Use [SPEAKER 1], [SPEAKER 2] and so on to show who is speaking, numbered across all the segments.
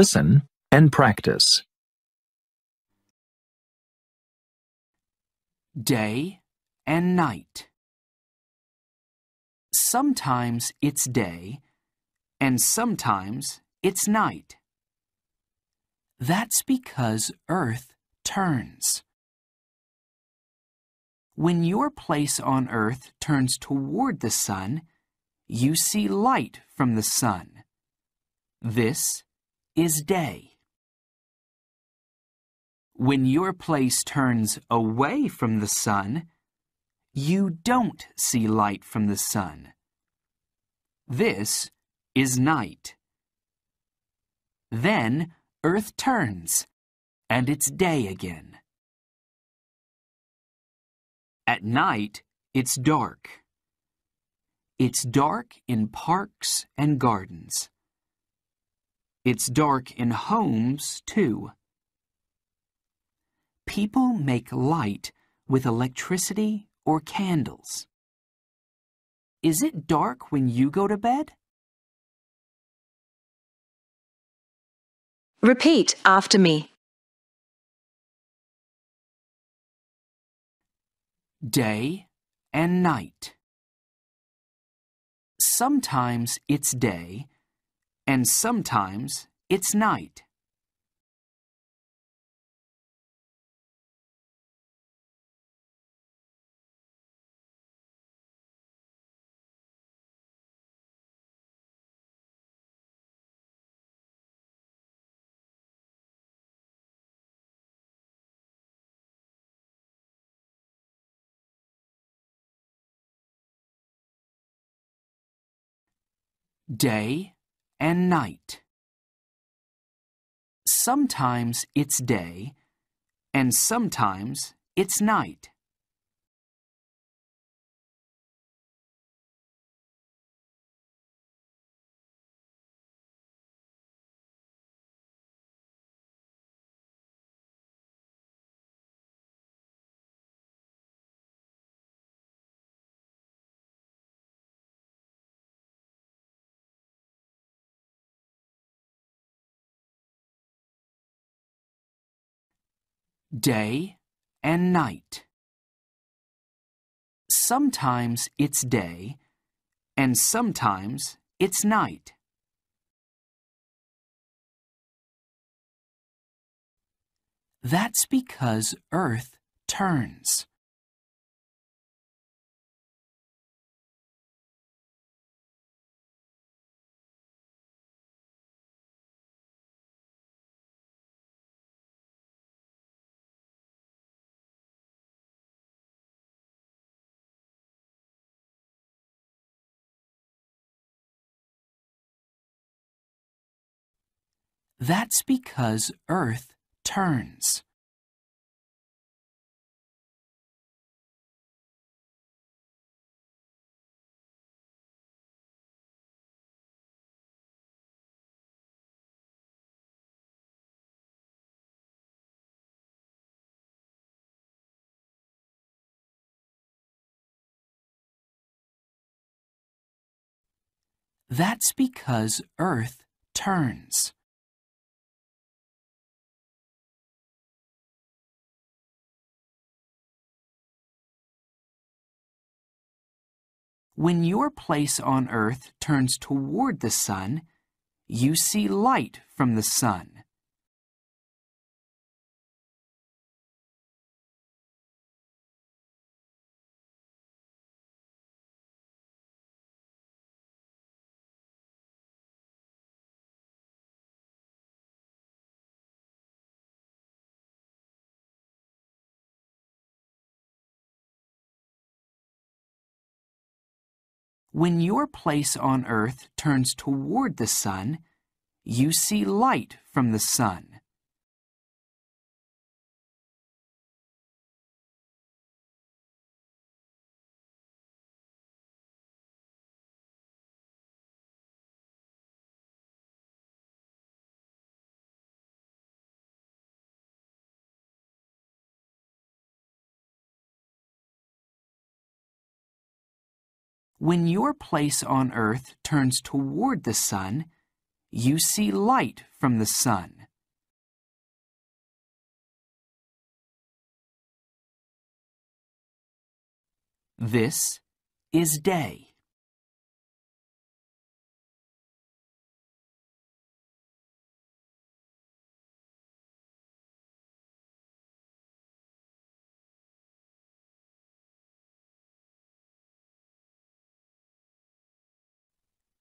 [SPEAKER 1] Listen and practice. Day
[SPEAKER 2] and night. Sometimes it's day and sometimes it's night. That's because Earth turns. When your place on Earth turns toward the sun, you see light from the sun. This is day. When your place turns away from the sun, you don't see light from the sun. This is night. Then earth turns, and it's day again. At night, it's dark. It's dark in parks and gardens. It's dark in homes, too. People make light with electricity or candles. Is it dark when you go to bed?
[SPEAKER 1] Repeat after me. Day
[SPEAKER 2] and night. Sometimes it's day and sometimes it's night. day and night. Sometimes it's day, and sometimes it's night. day and night. Sometimes it's day and sometimes it's night.
[SPEAKER 1] That's because Earth turns. That's because Earth turns. That's because Earth turns.
[SPEAKER 2] When your place on earth turns toward the sun, you see light from the sun. When your place on earth turns toward the sun, you see light from the sun. When your place on earth turns toward the sun, you see light from the sun.
[SPEAKER 1] This is day.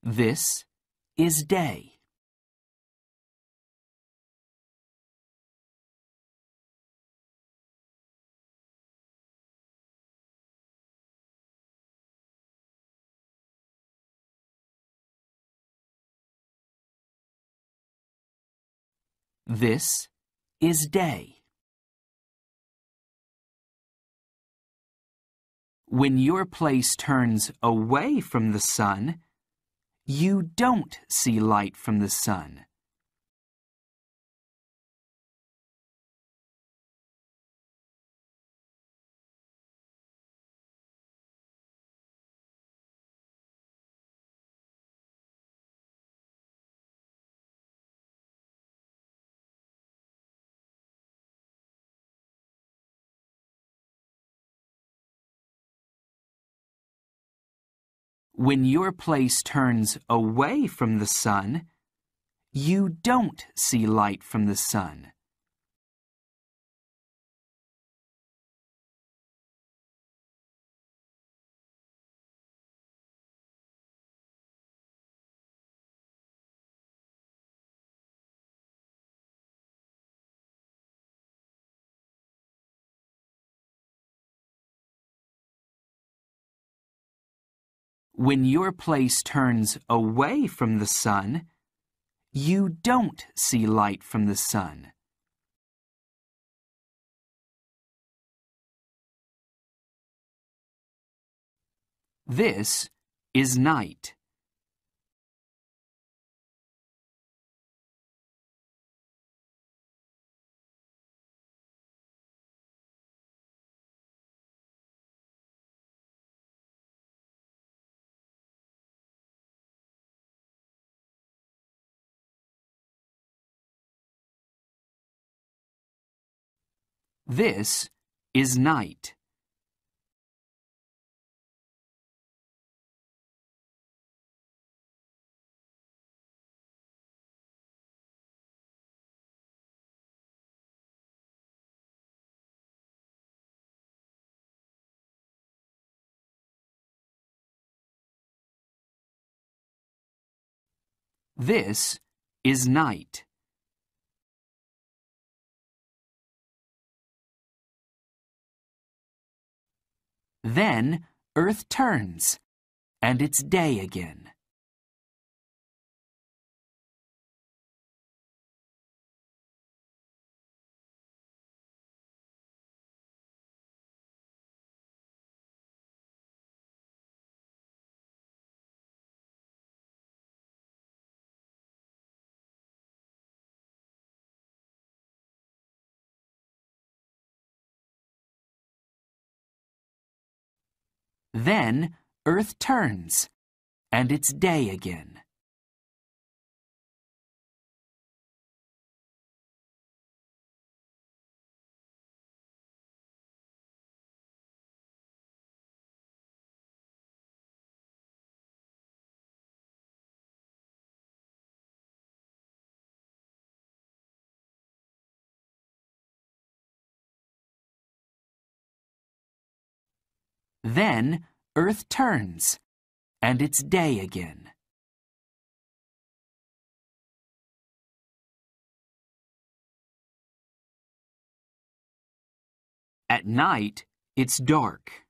[SPEAKER 1] This is day. This is day.
[SPEAKER 2] When your place turns away from the sun, you don't see light from the sun. When your place turns away from the sun, you don't see light from the sun. When your place turns away from the sun, you don't see light from the sun.
[SPEAKER 1] This is night. This is night. This is night. Then Earth turns, and it's day again. Then Earth turns, and it's day again. Then Earth turns, and it's day again. At night, it's dark.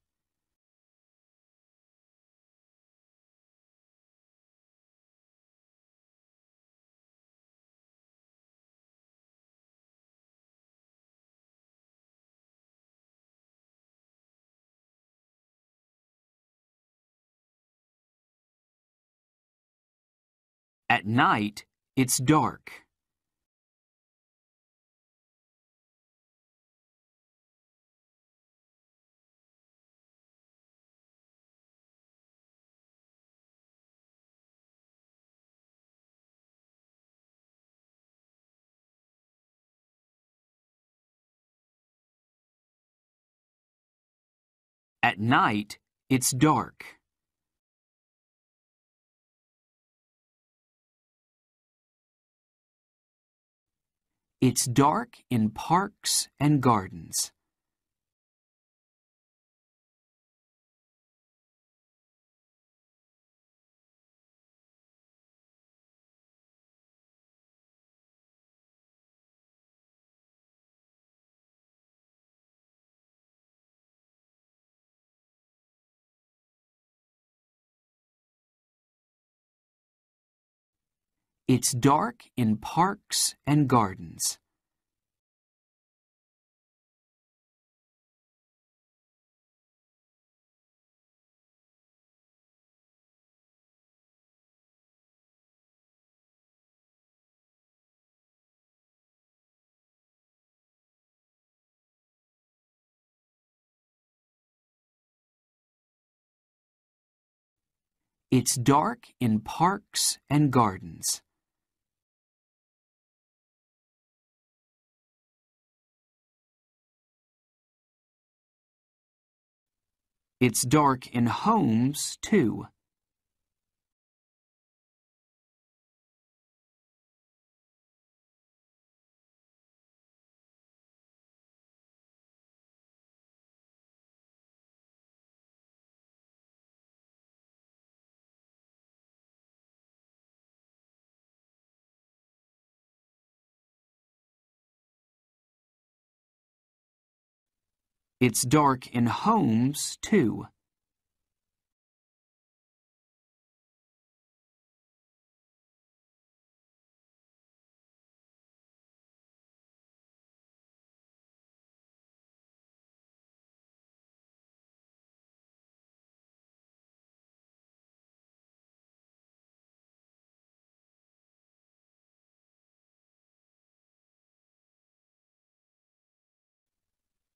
[SPEAKER 1] At night, it's dark. At night, it's dark. It's dark in parks and gardens. It's dark in parks and gardens. It's dark in parks and gardens. It's dark in homes, too. It's dark in homes, too.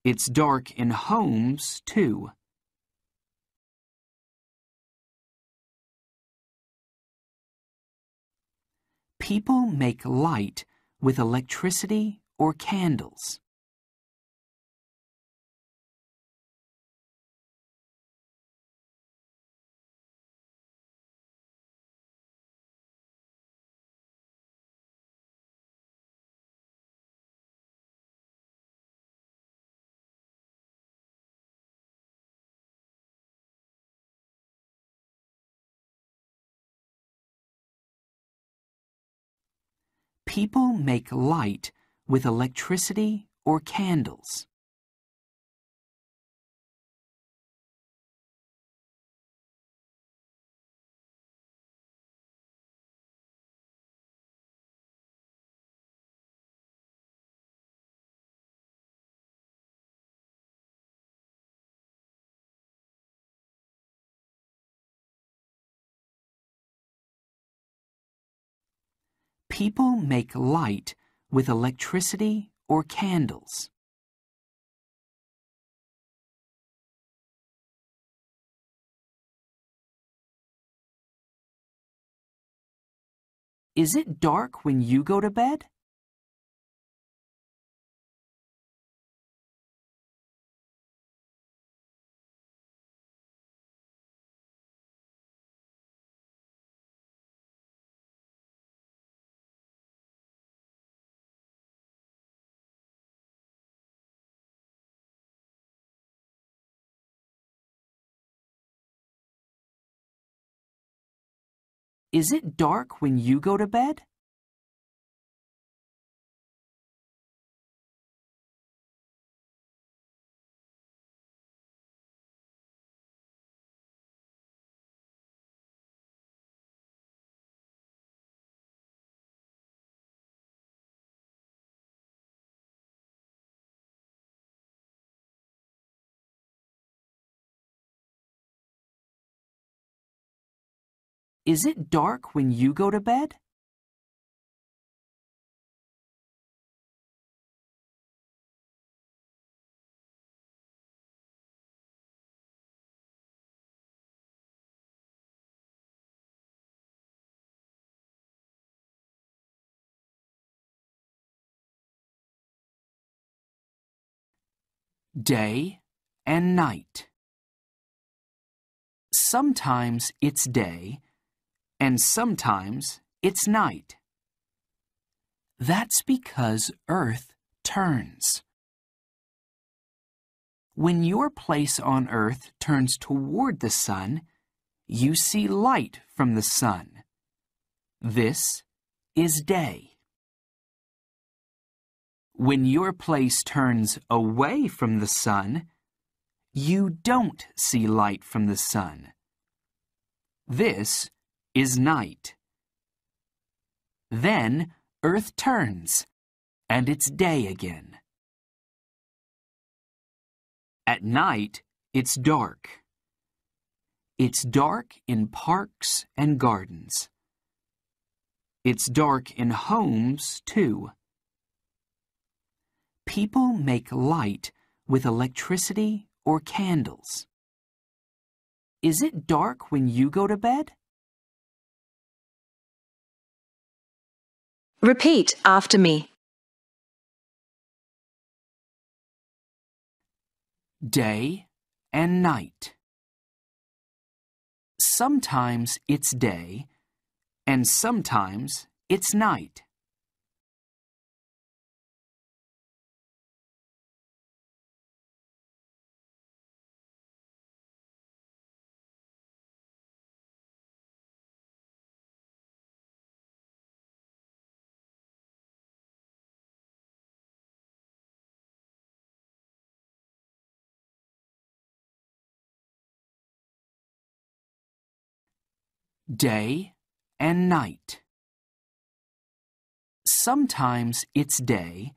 [SPEAKER 1] It's dark in homes, too. People make light with electricity or candles. People make light with electricity or candles. People make light with electricity or candles. Is it dark when you go to bed? Is it dark when you go to bed? Is it dark when you go to bed?
[SPEAKER 2] Day and night. Sometimes it's day and sometimes it's night. That's because Earth turns. When your place on Earth turns toward the sun, you see light from the sun. This is day. When your place turns away from the sun, you don't see light from the sun. This is night. Then earth turns, and it's day again. At night, it's dark. It's dark in parks and gardens. It's dark in homes, too. People make light with electricity or candles. Is it dark when you go to bed?
[SPEAKER 1] Repeat after me.
[SPEAKER 2] Day and night. Sometimes it's day, and sometimes
[SPEAKER 1] it's night.
[SPEAKER 2] day and night. Sometimes it's day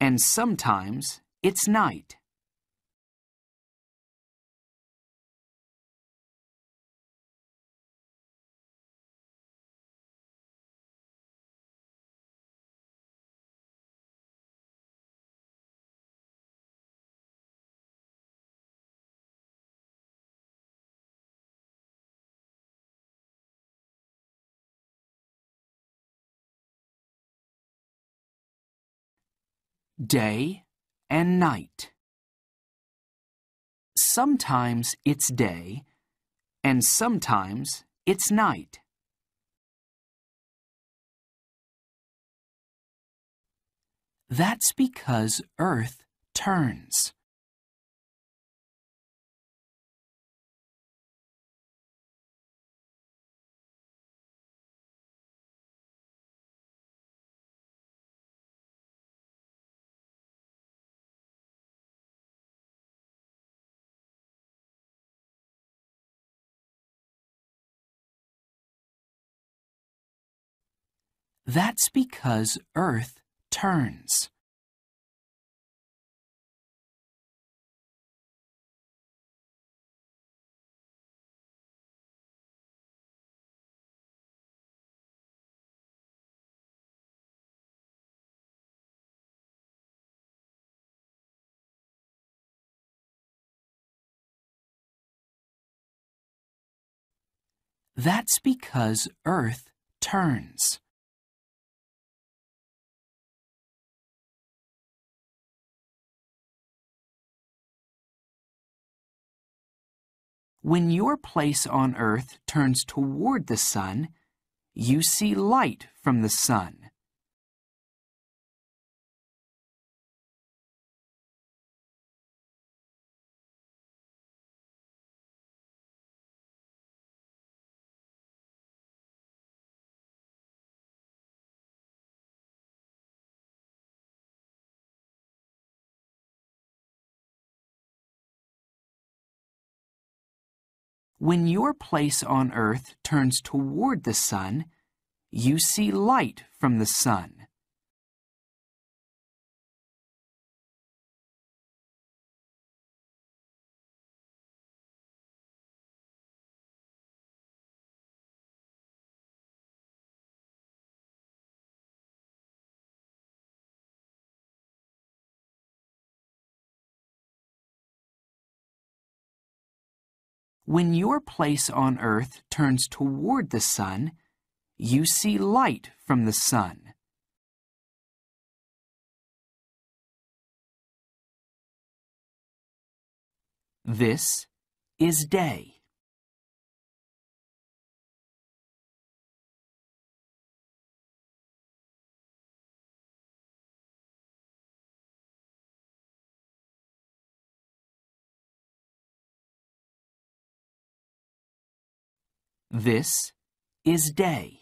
[SPEAKER 2] and sometimes
[SPEAKER 1] it's night. day
[SPEAKER 2] and night. Sometimes it's day and sometimes it's night. That's because
[SPEAKER 1] Earth turns. That's because Earth turns. That's because Earth turns. When
[SPEAKER 2] your place on earth turns toward the sun, you see light from the sun. When your place on earth turns toward the sun, you see light from the sun. When your place on earth turns toward the sun, you see light from the sun.
[SPEAKER 1] This is day. This is day.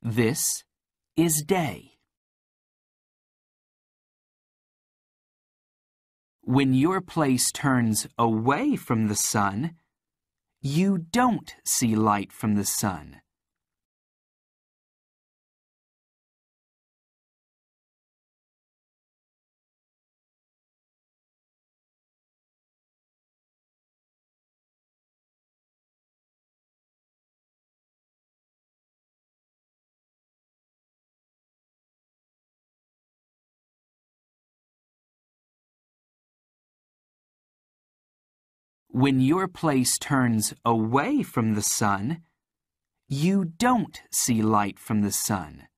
[SPEAKER 1] This is day.
[SPEAKER 2] When your place turns away from the sun, you don't see light from the sun. When your place turns away from the sun, you don't see light from the sun.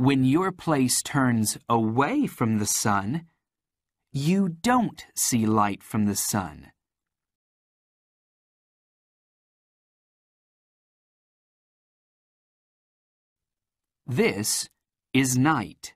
[SPEAKER 2] When your place turns away from the sun, you don't see light from the sun.
[SPEAKER 1] This is night.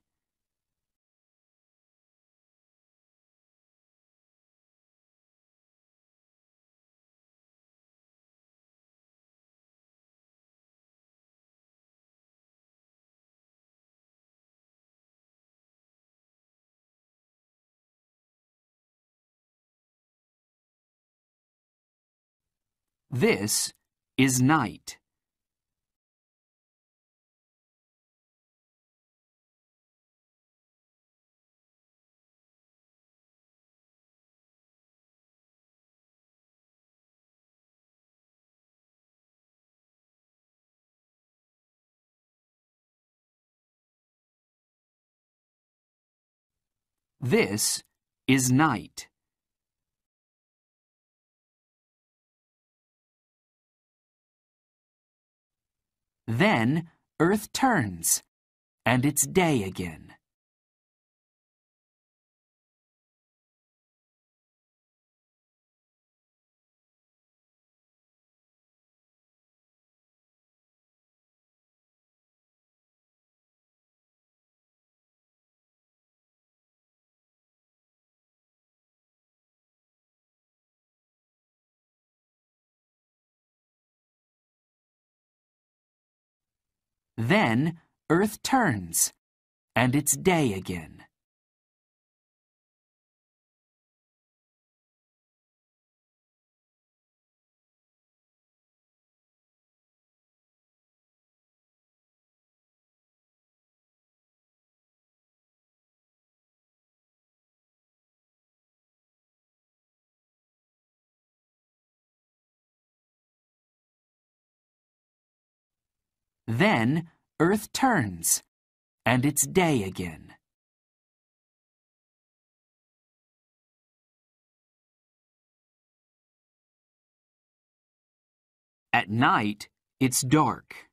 [SPEAKER 1] This is night. This is night. Then Earth turns, and it's day again. Then Earth turns, and it's day again. Then Earth turns, and it's day again. At night, it's dark.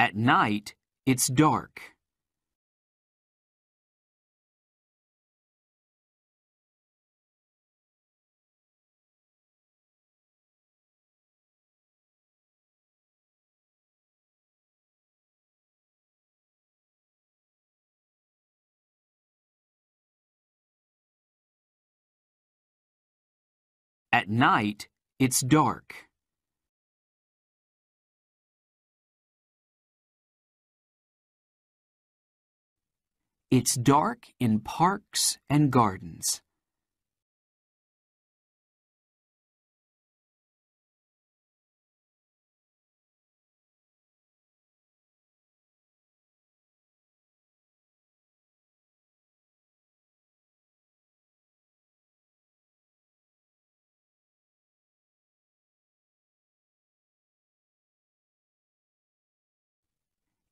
[SPEAKER 1] At night, it's dark. At night, it's dark. It's dark in parks and gardens.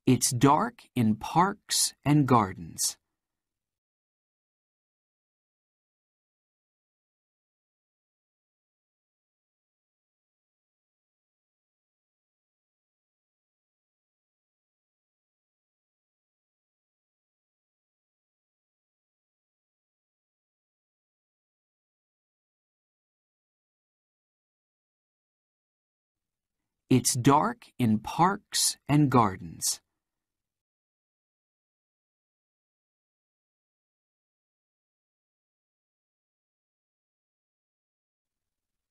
[SPEAKER 1] It's dark in parks and gardens. It's dark in parks and gardens.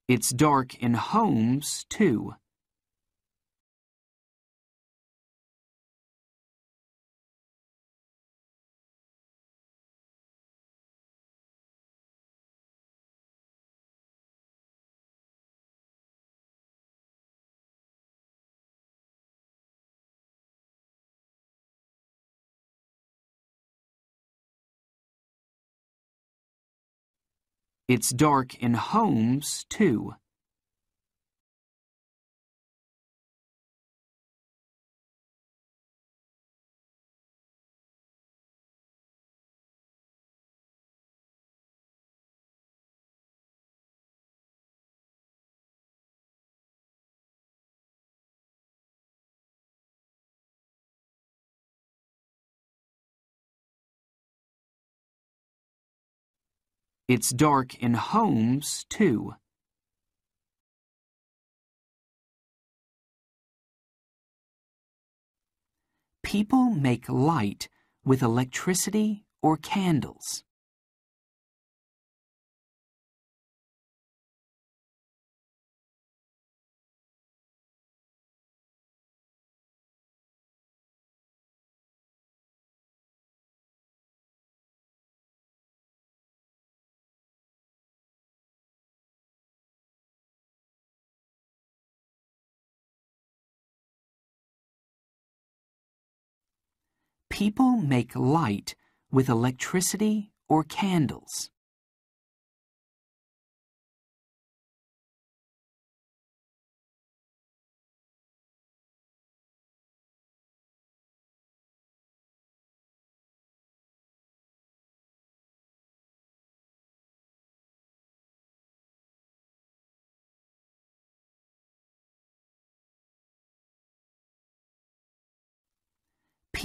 [SPEAKER 1] It's dark in homes, too. It's dark in homes, too. It's dark in homes, too. People make light with electricity or candles. People make light with electricity or candles.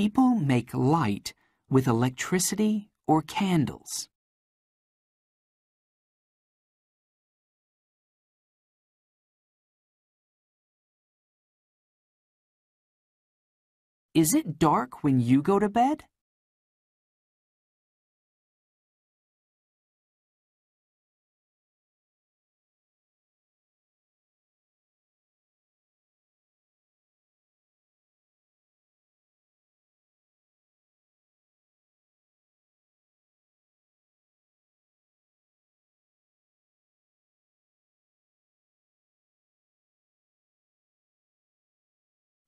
[SPEAKER 1] People make light with electricity or candles. Is it dark when you go to bed?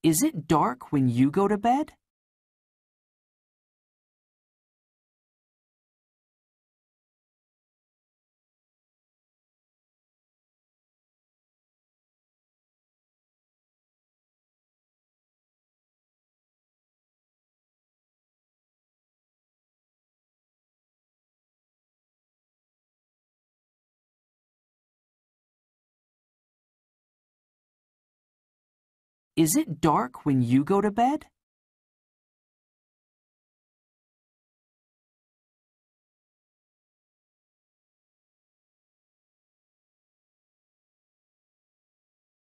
[SPEAKER 1] Is it dark when you go to bed? Is it dark when you go to bed?